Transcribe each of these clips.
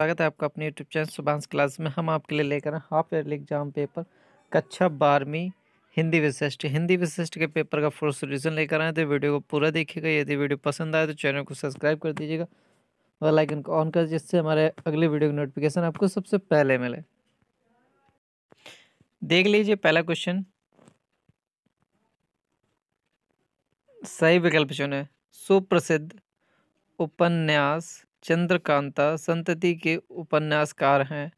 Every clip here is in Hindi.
स्वागत है आपका अपने यूट्यूब चैनल सुभाष क्लास में हम आपके लिए लेकर हैं हाफ ईयरली एग्जाम पेपर कक्षा बारहवीं हिंदी विशिष्ट हिंदी विशिष्ट के पेपर का फुल सोल्यूशन लेकर आए तो वीडियो को पूरा देखिएगा यदि वीडियो पसंद आए तो चैनल को सब्सक्राइब कर दीजिएगा और लाइकन को ऑन कर जिससे हमारे अगले वीडियो की नोटिफिकेशन आपको सबसे पहले मिले देख लीजिए पहला क्वेश्चन सही विकल्प चुने सुप्रसिद्ध उपन्यास चंद्रकांता संतति के उपन्यासकार हैं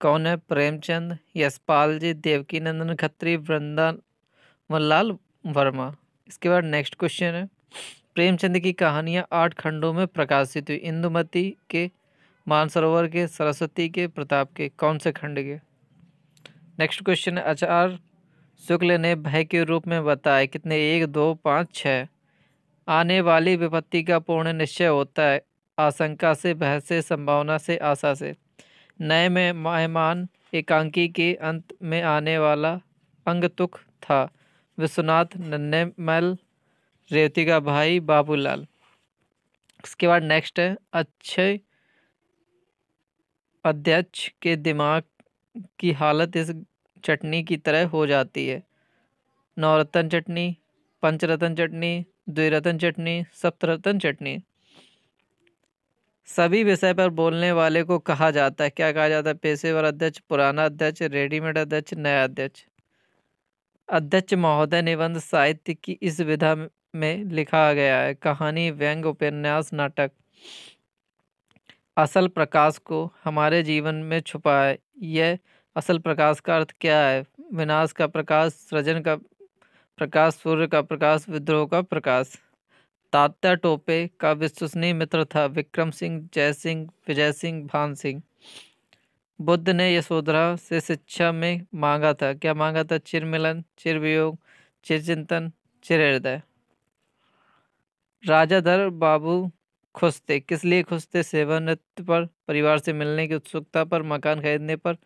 कौन है प्रेमचंद यशपाल जी देवकी नंदन खत्री वृंदा मल्लाल वर्मा इसके बाद नेक्स्ट क्वेश्चन है प्रेमचंद की कहानियाँ आठ खंडों में प्रकाशित हुई इंदुमती के मानसरोवर के सरस्वती के प्रताप के कौन से खंड के नेक्स्ट क्वेश्चन है आचार्य शुक्ल ने भय के रूप में बताया कितने एक दो पाँच छः आने वाली विपत्ति का पूर्ण निश्चय होता है आशंका से बहस से संभावना से आशा से नए में मेहमान एकांकी के अंत में आने वाला अंग तुख था विश्वनाथ नन्नेमल रेवती का भाई बाबूलाल उसके बाद नेक्स्ट है अच्छे अध्यक्ष के दिमाग की हालत इस चटनी की तरह हो जाती है नवरत्न चटनी पंचरत्न चटनी द्विरत्न चटनी सप्तरत्न चटनी सभी विषय पर बोलने वाले को कहा जाता है क्या कहा जाता है पेशेवर अध्यक्ष पुराना अध्यक्ष रेडीमेड अध्यक्ष नया अध्यक्ष अध्यक्ष महोदय निबंध साहित्य की इस विधा में लिखा गया है कहानी व्यंग उपन्यास नाटक असल प्रकाश को हमारे जीवन में छुपा है यह असल प्रकाश का अर्थ क्या है विनाश का प्रकाश सृजन का प्रकाश सूर्य का प्रकाश विद्रोह का प्रकाश तात्या टोपे का विश्वसनीय मित्र था विक्रम सिंह जय सिंह विजय सिंह भान सिंह बुद्ध ने यशोधरा से शिक्षा में मांगा था क्या मांगा था चिर मिलन चिर वियोग चिर चिंतन चिर हृदय राजाधर बाबू खुश थे किस लिए खुश थे सेवन नृत्य पर परिवार से मिलने की उत्सुकता पर मकान खरीदने पर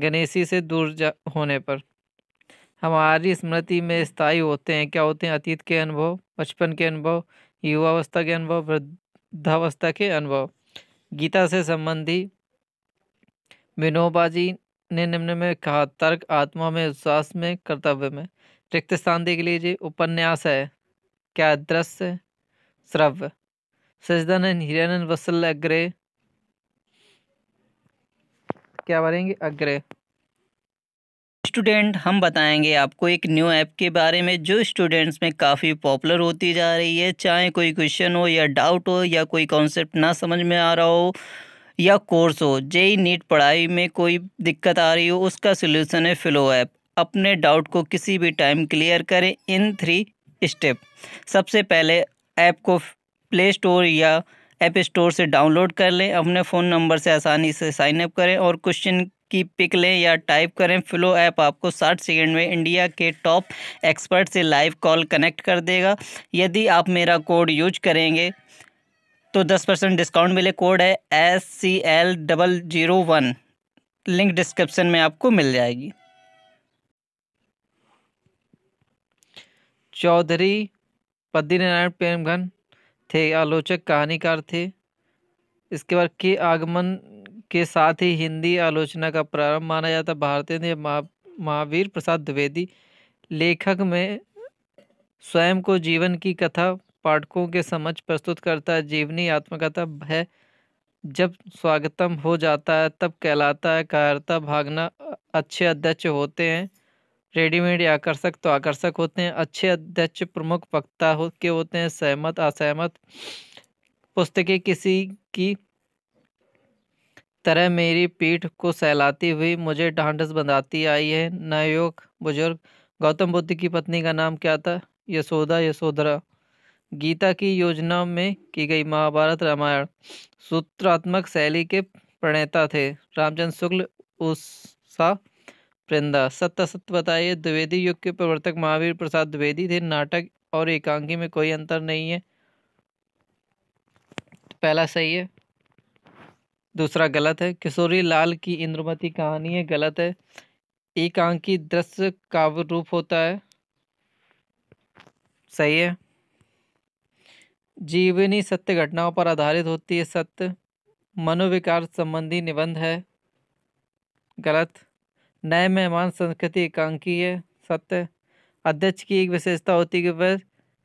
गणेशी से दूर जा होने पर हमारी स्मृति में स्थायी होते हैं क्या होते हैं अतीत के अनुभव बचपन के अनुभव युवावस्था के अनुभव वृद्धावस्था के अनुभव गीता से संबंधी विनोबाजी ने निम्न में कहा तर्क आत्मा में उत्साह में कर्तव्य में रिक्त स्थान देख लीजिए उपन्यास है क्या दृश्य श्रव्य सजदानंद हिरानंद वसल अग्रे क्या बोलेंगे अग्रे स्टूडेंट हम बताएंगे आपको एक न्यू ऐप के बारे में जो स्टूडेंट्स में काफ़ी पॉपुलर होती जा रही है चाहे कोई क्वेश्चन हो या डाउट हो या कोई कॉन्सेप्ट ना समझ में आ रहा हो या कोर्स हो जे नीट पढ़ाई में कोई दिक्कत आ रही हो उसका सोल्यूशन है फिलो ऐप अपने डाउट को किसी भी टाइम क्लियर करें इन थ्री स्टेप सबसे पहले ऐप को प्ले स्टोर या ऐप स्टोर से डाउनलोड कर लें अपने फ़ोन नंबर से आसानी से साइन अप करें और क्वेश्चन की पिक लें या टाइप करें फ्लो ऐप आपको साठ सेकेंड में इंडिया के टॉप एक्सपर्ट से लाइव कॉल कनेक्ट कर देगा यदि आप मेरा कोड यूज करेंगे तो दस परसेंट डिस्काउंट मिले कोड है S C L double zero one link description में आपको मिल जाएगी चौधरी पद्दी नारायण प्रेमघन थे आलोचक कहानीकार थे इसके बाद के आगमन के साथ ही हिंदी आलोचना का प्रारंभ माना जाता भारतेंद्र महावीर प्रसाद द्विवेदी लेखक में स्वयं को जीवन की कथा पाठकों के समझ प्रस्तुत करता है जीवनी आत्मकथा है जब स्वागतम हो जाता है तब कहलाता है कायरता भागना अच्छे अध्यक्ष होते हैं रेडीमेड आकर्षक तो आकर्षक होते हैं अच्छे अध्यक्ष प्रमुख वक्ता हो के होते हैं सहमत असहमत पुस्तकें किसी की तरह मेरी पीठ को सहलाती हुई मुझे ढांढस बंधाती आई है नयोग बुजुर्ग गौतम बुद्ध की पत्नी का नाम क्या था यशोदा यशोधरा गीता की योजना में की गई महाभारत रामायण सूत्रात्मक शैली के प्रणेता थे रामचंद्र शुक्ल उषा प्रिंदा सत्य सत्य बताइए द्विवेदी युग के प्रवर्तक महावीर प्रसाद द्विवेदी थे नाटक और एकांकी में कोई अंतर नहीं है पहला सही है दूसरा गलत है किशोरी लाल की इंद्रमती कहानी है गलत है एक दृश्य काव्य रूप होता है सही है जीवनी सत्य घटनाओं पर आधारित होती है सत्य मनोविकार संबंधी निबंध है गलत नए मेहमान संस्कृति एकांकी है सत्य अध्यक्ष की एक विशेषता होती है कि वह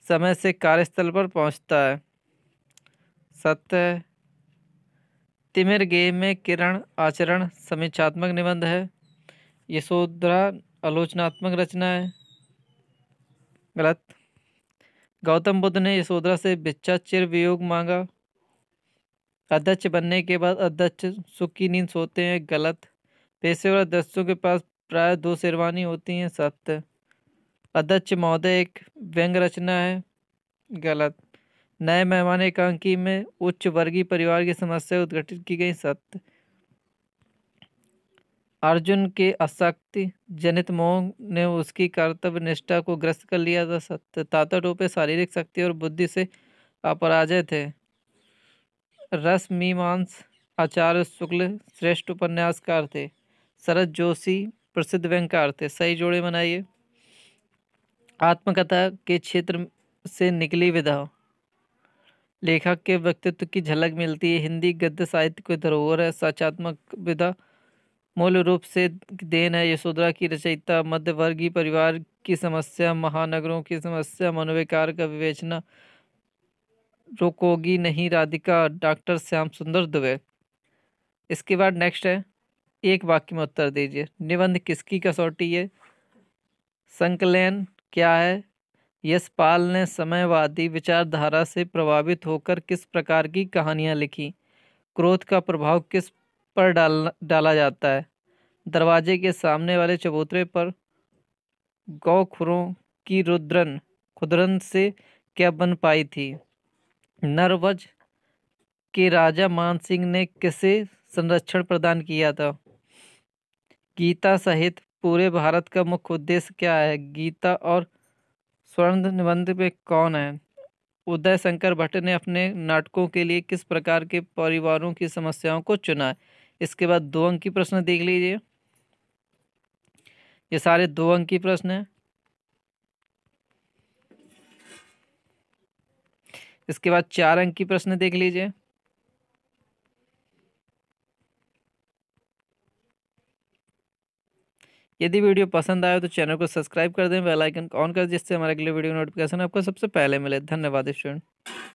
समय से कार्यस्थल पर पहुंचता है सत्य तिमिर गेय में किरण आचरण समीक्षात्मक निबंध है यशोधरा आलोचनात्मक रचना है गलत गौतम बुद्ध ने यशोधरा से बिच्छा चिर वियोग मांगा अध्यक्ष बनने के बाद अध्यक्ष सुख की नींद सोते हैं गलत पेशेवर अध्यक्षों के पास प्राय दो शेरवानी होती हैं सत्य अध्यक्ष महोदय एक व्यंग रचना है गलत नए मेहमान एकांकी में उच्च वर्गीय परिवार की समस्या उद्घाटित की गई सत्य अर्जुन के अशक्ति जनित मोह ने उसकी कर्तव्य निष्ठा को ग्रस्त कर लिया था सत्य तात रूपे शारीरिक शक्ति और बुद्धि से अपराजय थे रस मीमांस आचार्य शुक्ल श्रेष्ठ उपन्यासकार थे शरद जोशी प्रसिद्ध व्यंकार थे सही जोड़े बनाइए आत्मकथा के क्षेत्र से निकली विधा लेखक के व्यक्तित्व की झलक मिलती है हिंदी गद्य साहित्य को धरोहर है सचात्मक विधा मूल रूप से देन है यशोधरा की रचयिता मध्यवर्गीय परिवार की समस्या महानगरों की समस्या मनोविकार का विवेचना रोकोगी नहीं राधिका डॉक्टर श्याम सुंदर दुबे इसके बाद नेक्स्ट है एक वाक्य में उत्तर दीजिए निबंध किसकी कसौटी है संकलन क्या है यशपाल ने समयवादी विचारधारा से प्रभावित होकर किस प्रकार की कहानियाँ लिखी क्रोध का प्रभाव किस पर डाल डाला जाता है दरवाजे के सामने वाले चबूतरे पर खुरों की रुद्रन खुदरन से क्या बन पाई थी नरवज के राजा मानसिंह ने किसे संरक्षण प्रदान किया था गीता सहित पूरे भारत का मुख्य उद्देश्य क्या है गीता और स्वर्ण निबंध में कौन है उदय शंकर भट्ट ने अपने नाटकों के लिए किस प्रकार के परिवारों की समस्याओं को चुना इसके बाद दो अंक की प्रश्न देख लीजिए ये सारे दो अंक की प्रश्न हैं इसके बाद चार अंक की प्रश्न देख लीजिए यदि वीडियो पसंद आए तो चैनल को सब्सक्राइब कर दें बेल आइकन ऑन कर जिससे हमारे अगले वीडियो नोटिफिकेशन आपको सबसे पहले मिले धन्यवाद स्टूडेंट